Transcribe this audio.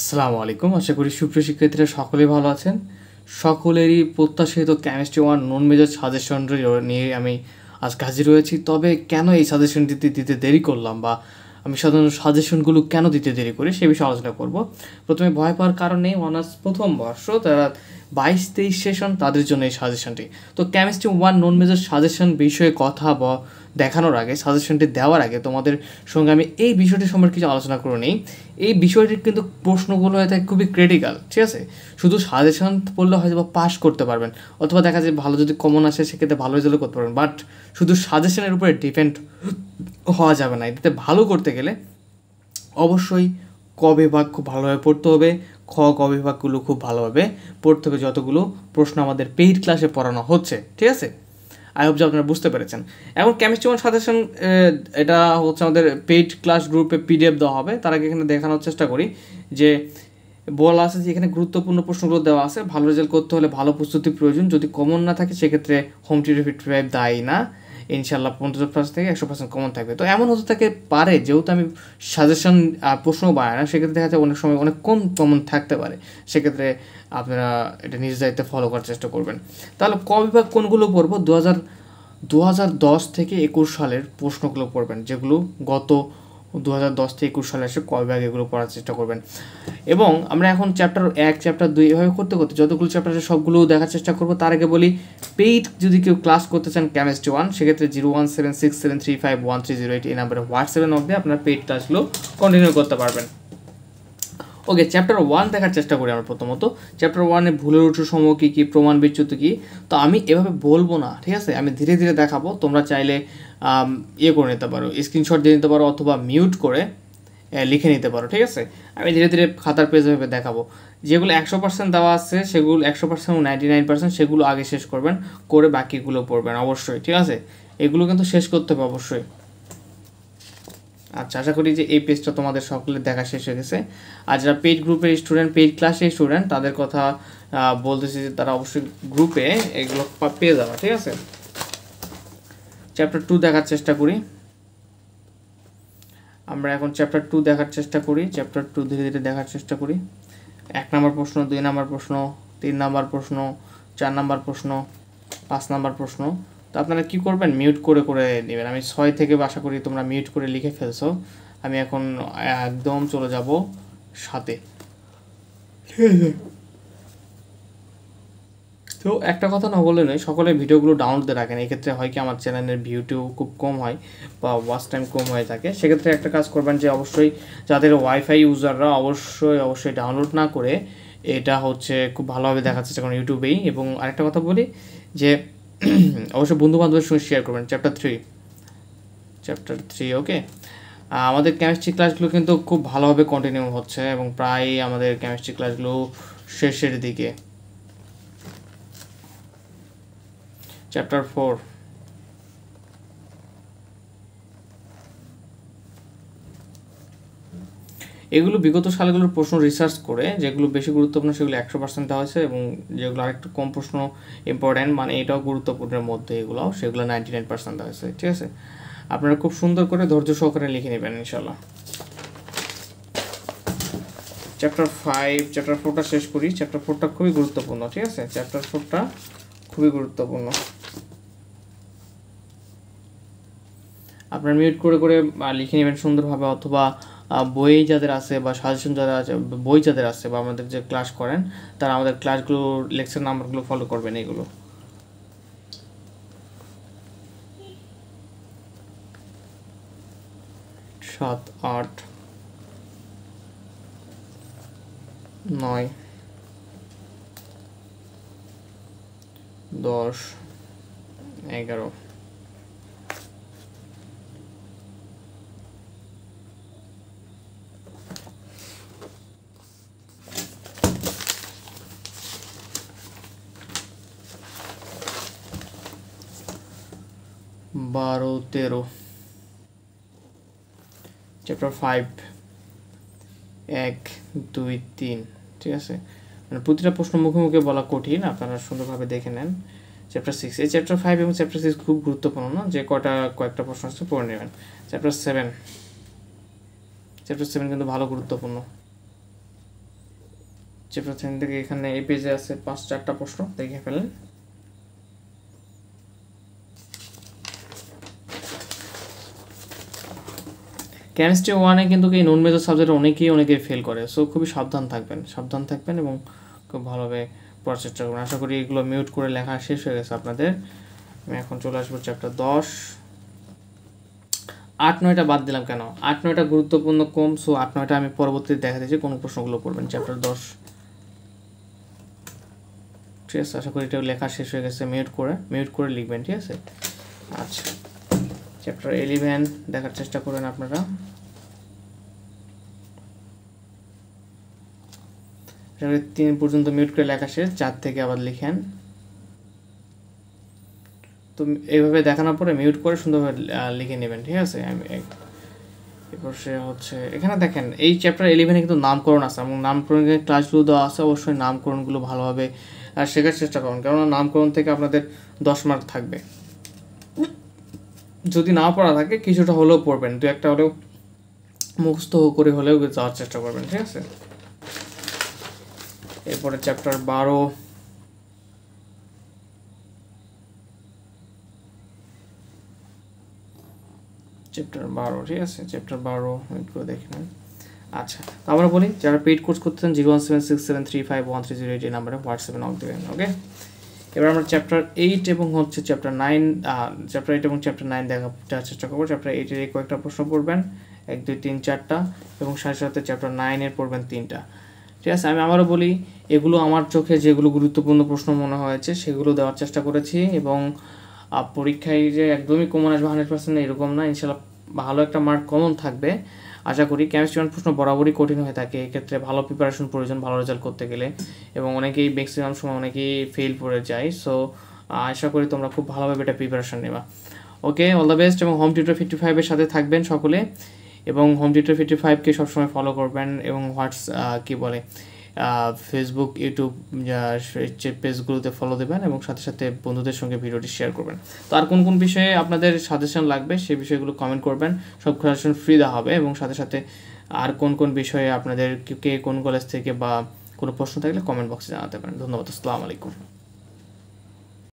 আসসালামু আলাইকুম আশা করি সুপ্রিয় শিক্ষার্থীরা সকলেই ভালো আছেন সকলেরই প্রত্যাশিত chemistry one non major suggestion নিয়ে আমি আজকে হাজির হয়েছি তবে কেন এই সাজেশনটি দিতে দেরি করলাম বা আমি সাধারণত সাজেশনগুলো কেন দিতে দেরি করি সে বিষয়ে আলোচনা করব প্রথমে ভয় পাওয়ার কারণে অনার্স প্রথম বর্ষ তারা বাইশ তেইশ সেশন তাদের জন্য এই সাজেশনটি তো chemistry one non major suggestion বিষয়ে কথা বা দেখানোর আগে সাজেশনটি দেওয়ার আগে তোমাদের সঙ্গে আমি এই বিষয়টি সম্পর্কে কিছু আলোচনা করে নিই এই বিষয়টির কিন্তু প্রশ্নগুলো হয়ে থাকে খুবই ক্রিটিক্যাল ঠিক আছে শুধু সাজেশন পড়লে হয়তো বা পাস করতে পারবেন অথবা দেখা যায় ভালো যদি কমন আসে সেক্ষেত্রে ভালো রেজাল্ট করতে পারবেন বাট শুধু সাজেশনের উপরে ডিপেন্ড হওয়া যাবে না এটাতে ভালো করতে গেলে অবশ্যই ক বিভাগ খুব ভালোভাবে পড়তে হবে খ ক বিভাগগুলো খুব ভালোভাবে পড়তে হবে যতগুলো প্রশ্ন আমাদের পেইড ক্লাসে পড়ানো হচ্ছে ঠিক আছে আই হোপ যে আপনারা বুঝতে পেরেছেন এবং কেমিস্ট্রি ওয়ান সাজেশন এটা হচ্ছে আমাদের পেইড ক্লাস গ্রুপে পিডিএফ দেওয়া হবে তার আগে এখানে দেখানোর চেষ্টা করি যে বলা আছে যে এখানে গুরুত্বপূর্ণ প্রশ্নগুলো দেওয়া আছে ভালো রেজাল্ট করতে হলে ভালো প্রস্তুতি প্রয়োজন যদি কমন না থাকে সেক্ষেত্রে হোম টিউটর ফিট দায়ী না ইনশাল্লাহ পঞ্চাশ পার্সেন্ট থেকে একশো পার্সেন্ট কমন থাকবে তো এমন হতে থাকে পারে যেহেতু আমি সাজেশন প্রশ্ন বানাই না সেক্ষেত্রে দেখা যায় অনেক সময় অনেক কম কমন থাকতে পারে সেক্ষেত্রে আপনারা এটা নিজ দায়িত্বে ফলো করার চেষ্টা করবেন তাহলে ক বিভাগ কোনগুলো পড়বো দু হাজার দু হাজার দশ থেকে একুশ সালের প্রশ্নগুলো পড়বেন যেগুলো গত দু হাজার দশ থেকে একুশ সালে এসে কয় ব্যাগ এগুলো পড়ার চেষ্টা করবেন এবং আমরা এখন চ্যাপ্টার এক চ্যাপ্টার দুই এভাবে করতে করতে যতগুলো চ্যাপ্টার আছে সবগুলো দেখার চেষ্টা করবো তার আগে বলি পেইড যদি কেউ ক্লাস করতে চান কেমিস্ট্রি ওয়ান সেক্ষেত্রে zero one seven six seven three five one three zero eight এই নাম্বারে হোয়াটসঅ্যাপের মধ্যে আপনার পেইড ক্লাসগুলো কন্টিনিউ করতে পারবেন ওকে চ্যাপ্টার ওয়ান দেখার চেষ্টা করি আমরা প্রথমত চ্যাপ্টার ওয়ানে ভুলের উঠু সমূহ কী কী প্রমাণ বিচ্যুত কী তো আমি এভাবে বলবো না ঠিক আছে আমি ধীরে ধীরে দেখাবো তোমরা চাইলে ইয়ে করে নিতে পারো স্ক্রিনশট দিয়ে নিতে পারো অথবা মিউট করে লিখে নিতে পারো ঠিক আছে আমি ধীরে ধীরে খাতার পেজ ভেবে দেখাবো যেগুলো একশো পার্সেন্ট দেওয়া আছে সেগুলো একশো পার্সেন্ট নাইনটি নাইন পার্সেন্ট সেগুলো আগে শেষ করবেন করে বাকিগুলো পড়বেন অবশ্যই ঠিক আছে এগুলো কিন্তু শেষ করতে হবে অবশ্যই আচ্ছা আশা করি যে এই পেজটা তোমাদের সকলের দেখা শেষ হয়ে গেছে আর যারা পেইড গ্রুপের স্টুডেন্ট পেইড ক্লাসের স্টুডেন্ট তাদের কথা বলতেছি যে তারা অবশ্যই গ্রুপে এগুলো পেয়ে যাবে ঠিক আছে চ্যাপ্টার টু দেখার চেষ্টা করি আমরা এখন চ্যাপ্টার টু দেখার চেষ্টা করি চ্যাপ্টার টু ধীরে ধীরে দেখার চেষ্টা করি এক নম্বর প্রশ্ন দুই নম্বর প্রশ্ন তিন নম্বর প্রশ্ন চার নম্বর প্রশ্ন পাঁচ নম্বর প্রশ্ন তো আপনারা কি করবেন মিউট করে করে নেবেন আমি ছয় থেকে আশা করি তোমরা মিউট করে লিখে ফেলছো আমি এখন একদম চলে যাব সাথে তো একটা কথা না বলে নয় সকলে ভিডিওগুলো ডাউনলোড রাখেন এক্ষেত্রে হয় কি আমার চ্যানেলের ভিউটিউ খুব কম হয় বা ওয়াচ টাইম কম হয়ে থাকে সেক্ষেত্রে একটা কাজ করবেন যে অবশ্যই যাদের ওয়াইফাই ইউজাররা অবশ্যই অবশ্যই ডাউনলোড না করে এটা হচ্ছে খুব ভালোভাবে দেখাচ্ছে যখন ইউটিউবেই এবং আরেকটা কথা বলি যে অবশ্যই বান্ধবের সঙ্গে শেয়ার করবেন chapter three chapter three okay আমাদের কেমিস্ট্রি ক্লাসগুলো কিন্তু খুব ভালোভাবে কন্টিনিউ হচ্ছে এবং প্রায় আমাদের কেমিস্ট্রি ক্লাসগুলো শেষের দিকে চ্যাপ্টার ফোর এগুলো বিগত সালগুলোর প্রশ্ন রিসার্চ করে যেগুলো বেশি গুরুত্বপূর্ণ সেগুলো একশো পার্সেন্ট দেওয়া হয়েছে এবং যেগুলো আরেকটু কম প্রশ্ন ইম্পর্ট্যান্ট মানে এটাও গুরুত্বপূর্ণের মধ্যে এগুলো সেগুলো নাইনটি নাইন পার্সেন্ট দেওয়া হয়েছে ঠিক আছে আপনারা খুব সুন্দর করে ধৈর্য সহকারে লিখে নেবেন ইনশাল্লাহ চ্যাপ্টার ফাইভ চ্যাপ্টার ফোরটা শেষ করি চ্যাপ্টার ফোরটা খুবই গুরুত্বপূর্ণ ঠিক আছে চ্যাপ্টার ফোরটা খুবই গুরুত্বপূর্ণ আপনার মিউট করে করে লিখে নেবেন সুন্দরভাবে অথবা বই যাদের আছে বা সাজেশন যারা আছে বই যাদের আছে বা আমাদের যে ক্লাস করেন তারা আমাদের ক্লাসগুলো লেকচার নাম্বারগুলো ফলো করবেন এগুলো সাত আট নয় দশ এগারো বারো তেরো চ্যাপ্টার ফাইভ এক দুই তিন ঠিক আছে মানে প্রতিটা প্রশ্ন মুখে মুখে বলা কঠিন আপনারা সুন্দরভাবে দেখে নেন চ্যাপ্টার সিক্স এই চ্যাপ্টার ফাইভ এবং চ্যাপ্টার সিক্স খুব গুরুত্বপূর্ণ না যে কটা কয়েকটা প্রশ্ন আছে পড়ে নেবেন চ্যাপ্টার সেভেন চ্যাপ্টার সেভেন কিন্তু ভালো গুরুত্বপূর্ণ চ্যাপ্টার সেভেন থেকে এখানে এই পেজে আছে পাঁচ চারটা প্রশ্ন দেখে ফেলেন কেমিস্ট্রি ওয়ানে কিন্তু এই নন মেজর সাবজেক্ট অনেকেই অনেকেই ফেল করে সো খুবই সাবধান থাকবেন সাবধান থাকবেন এবং খুব ভালোভাবে পড়ার চেষ্টা করবেন আশা করি এগুলো মিউট করে লেখা শেষ হয়ে গেছে আপনাদের আমি এখন চলে আসবো চ্যাপ্টার দশ আট নয়টা বাদ দিলাম কেন আট নয়টা গুরুত্বপূর্ণ কম সো আট নয়টা আমি পরবর্তীতে দেখা দিচ্ছি কোনো প্রশ্নগুলো করবেন চ্যাপ্টার দশ ঠিক আছে আশা করি এটা লেখা শেষ হয়ে গেছে মিউট করে মিউট করে লিখবেন ঠিক আছে আচ্ছা চ্যাপ্টার ইলেভেন দেখার চেষ্টা করেন আপনারা তিন পর্যন্ত মিউট করে লেখা শেষ চার থেকে আবার লিখেন তো এইভাবে দেখানোর পরে মিউট করে সুন্দরভাবে লিখে নেবেন ঠিক আছে আমি এরপর সে হচ্ছে এখানে দেখেন এই চ্যাপ্টার ইলেভেনে কিন্তু নামকরণ আছে এবং নামকরণের ক্লাসগুলো দেওয়া আছে অবশ্যই নামকরণগুলো ভালোভাবে শেখার চেষ্টা করুন কেননা নামকরণ থেকে আপনাদের দশ মার্ক থাকবে যদি না পড়া থাকে কিছুটা হলেও পড়বেন দু একটা হলেও মুখস্থ করে হলেও যাওয়ার চেষ্টা করবেন ঠিক আছে এরপরে চ্যাপ্টার বারো চ্যাপ্টার বারো ঠিক আছে চ্যাপ্টার বারো করে দেখে নেন আচ্ছা তো আমরা বলি যারা পেইড কোর্স করতেন zero one seven six seven three five one three zero eight এই নাম্বারে হোয়াটসঅ্যাপে নক দেবেন ওকে এবার আমরা চ্যাপ্টার এইট এবং হচ্ছে চ্যাপ্টার নাইন চ্যাপ্টার এইট এবং চ্যাপ্টার নাইন দেখার চেষ্টা করবো চ্যাপ্টার এইটের কয়েকটা প্রশ্ন পড়বেন এক দুই তিন চারটা এবং সাথে সাথে চ্যাপ্টার নাইনের পড়বেন তিনটা ঠিক আছে আমি আবারও বলি এগুলো আমার চোখে যেগুলো গুরুত্বপূর্ণ প্রশ্ন মনে হয়েছে সেগুলো দেওয়ার চেষ্টা করেছি এবং পরীক্ষায় যে একদমই কমন আসবে হান্ড্রেড পার্সেন্ট এরকম না ইনশাল্লাহ ভালো একটা মার্ক কমন থাকবে আশা করি কেমিস্ট্রি ওয়ান প্রশ্ন বরাবরই কঠিন হয়ে থাকে এক্ষেত্রে ভালো প্রিপারেশন প্রয়োজন ভালো রেজাল্ট করতে গেলে এবং অনেকেই ম্যাক্সিমাম সময় অনেকেই ফেল পড়ে যায় সো আশা করি তোমরা খুব ভালোভাবে এটা প্রিপারেশন নেবা ওকে অল দ্য বেস্ট এবং হোম টিউটার ফিফটি ফাইভের সাথে থাকবেন সকলে এবং হোম টিউটার ফিফটি ফাইভকে সবসময় ফলো করবেন এবং হোয়াটস কী বলে ফেসবুক ইউটিউব যে পেজগুলোতে ফলো দেবেন এবং সাথে সাথে বন্ধুদের সঙ্গে ভিডিওটি শেয়ার করবেন তো আর কোন কোন বিষয়ে আপনাদের সাজেশন লাগবে সেই বিষয়গুলো কমেন্ট করবেন সব সাজেশন ফ্রি দেওয়া হবে এবং সাথে সাথে আর কোন কোন বিষয়ে আপনাদের কে কোন কলেজ থেকে বা কোনো প্রশ্ন থাকলে কমেন্ট বক্সে জানাতে পারেন ধন্যবাদ আসসালামু আলাইকুম